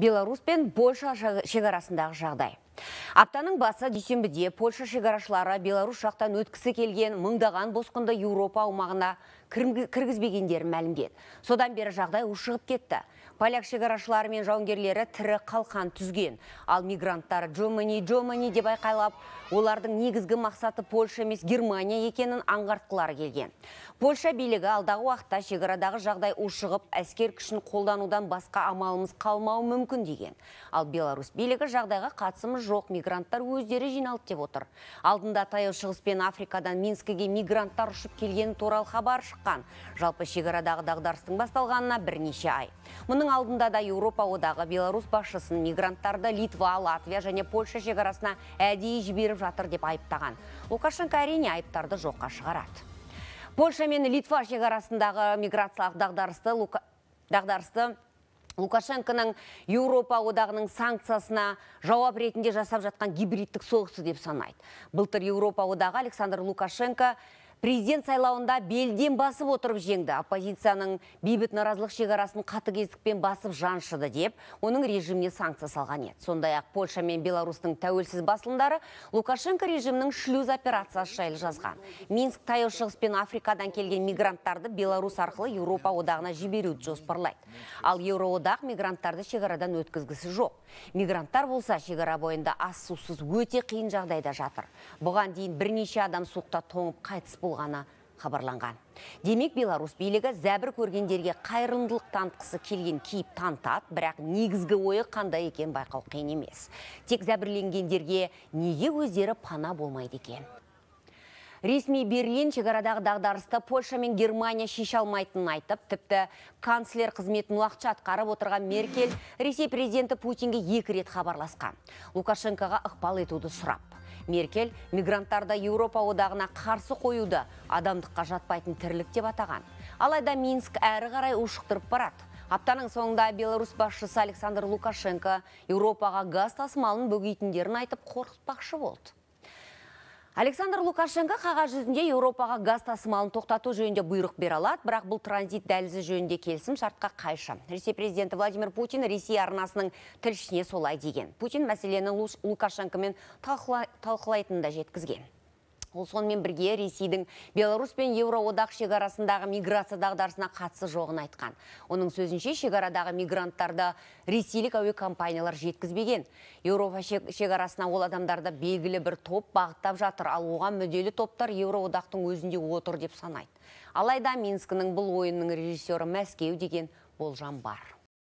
Беларусь пен Польша шекарасындағы жағдай Аптаның басы дүйсенбіде Польша шекарашылары Беларусь шақтан өткісі келген мыңдаған босқынды Еуропа аумағына кіргізбегендерін мәлімдеді. Содан бері жағдай ушығып кетті. Поляк шекарашылары мен жауынгерлері тірі қалқан түзген. Ал мигранттар Джомани, Джомани деп айқайлап, олардың негізгі мақсаты Польша емес Германия екенін аңғартқылары келген. Польша билігі алдағы уақытта шекарадағы жағдай ушығып, әскер күшін қолданудан басқа амалымыз қалмауы мүмкін деген. Ал Беларусь билігі жағдайға қатысымыз жоқ мигранттар өздері жиналып деп отыр. Алдында таяу шығыс пен Африкадан Минскіге мигранттар ұшып келгені туралы хабар шыққан. Жалпы шекарадағы дағдарыстың басталғанына бірнеше ай. Мұның алдында да Еуропа одағы Беларусь басшысын мигранттарды Литва, Латвия және Польша шекарасына әдейі жіберіп жатыр деп айыптаған. Лукашенко әрине айыптарды жоққа шығарады. Польша мен Литва шекарасындағы миграциялық дағдарысты дағдарысты Лукашенконың Еуропа одағының санкциясына жауап ретінде жасап жатқан гибридтік соғысы деп санайды. Былтыр Еуропа одағы Александр Лукашенко президент сайлауында белден басып отырып жеңді. Оппозицияның бейбіт наразылық шекарасын қатыгездікпен басып жаншыды деп, оның режиміне санкция салған еді. Сондай-ақ Польша мен Беларусьтың тәуелсіз басылымдары Лукашенко режимінің шлюз операциясы жайлы жазған. Минск таяу шығыс пен Африкадан келген мигранттарды Беларусь арқылы Еуропа одағына жіберуді жоспарлайды. Ал Еуроодақ мигранттарды шекарадан өткізгісі жоқ. Мигранттар болса шекара бойында ас өте қиын жағдайда жатыр. Бұған дейін бірнеше адам суықта тоңып қайтыс бол болғаны хабарланған демек беларусь билігі зәбір көргендерге қайырымдылық танытқысы келген кейіп танытады бірақ негізгі ойы қандай екен байқау қиын емес тек зәбірленгендерге неге өздері пана болмайды екен Ресми Берлин шекарадағы дағдарысты Польша мен Германия шеше алмайтынын айтып, тіпті канцлер қызметін уақытша атқарып отырған Меркель Ресей президенті Путинге екі рет хабарласқан. Лукашенкоға ықпал етуді сұрап. Меркель мигранттарды Еуропа одағына қарсы қоюды адамдыққа жатпайтын тірлік деп атаған. Алайда Минск әрі қарай ушықтырып барады. Аптаның соңында Беларусь басшысы Александр Лукашенко Еуропаға газ тасымалын бөгейтіндерін айтып қорқытпақшы болды. Александр Лукашенко қағаз жүзінде Еуропаға газ тасымалын тоқтату жөнде бұйрық бере алады, бірақ бұл транзит дәлізі жөнінде келісім шартқа қайшы. Ресей президенті Владимир Путин Ресей арнасының тілшісіне солай деген. Путин мәселені Лукашенкомен талқылайтында жеткізген. Ол сонымен бірге ресейдің беларусь пен еуроодақ шекарасындағы миграция дағдарысына қатысы жоғын айтқан оның сөзінше шекарадағы мигранттарды ресейлік әуе компаниялар жеткізбеген еуропа шекарасына ол адамдарды белгілі бір топ бағыттап жатыр ал оған мүдделі топтар еуроодақтың өзінде отыр деп санайды алайда минскінің бұл ойынның режиссері мәскеу деген болжам бар